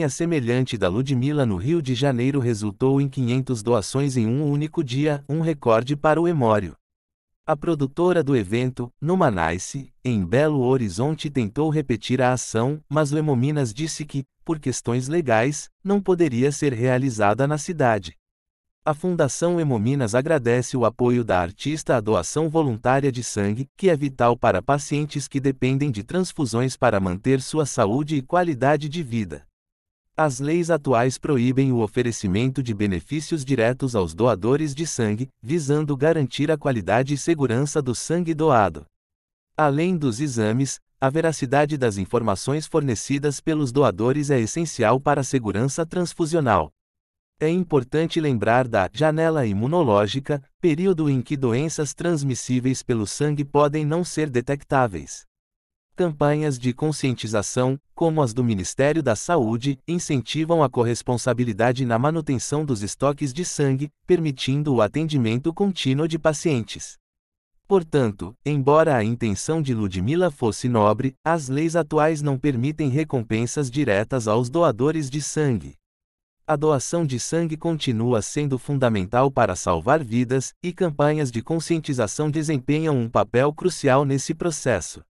campanha é semelhante da Ludmilla no Rio de Janeiro resultou em 500 doações em um único dia, um recorde para o Emório. A produtora do evento, Numanice, em Belo Horizonte tentou repetir a ação, mas o Emominas disse que, por questões legais, não poderia ser realizada na cidade. A Fundação Hemominas agradece o apoio da artista à doação voluntária de sangue, que é vital para pacientes que dependem de transfusões para manter sua saúde e qualidade de vida. As leis atuais proíbem o oferecimento de benefícios diretos aos doadores de sangue, visando garantir a qualidade e segurança do sangue doado. Além dos exames, a veracidade das informações fornecidas pelos doadores é essencial para a segurança transfusional. É importante lembrar da janela imunológica, período em que doenças transmissíveis pelo sangue podem não ser detectáveis. Campanhas de conscientização, como as do Ministério da Saúde, incentivam a corresponsabilidade na manutenção dos estoques de sangue, permitindo o atendimento contínuo de pacientes. Portanto, embora a intenção de Ludmilla fosse nobre, as leis atuais não permitem recompensas diretas aos doadores de sangue. A doação de sangue continua sendo fundamental para salvar vidas, e campanhas de conscientização desempenham um papel crucial nesse processo.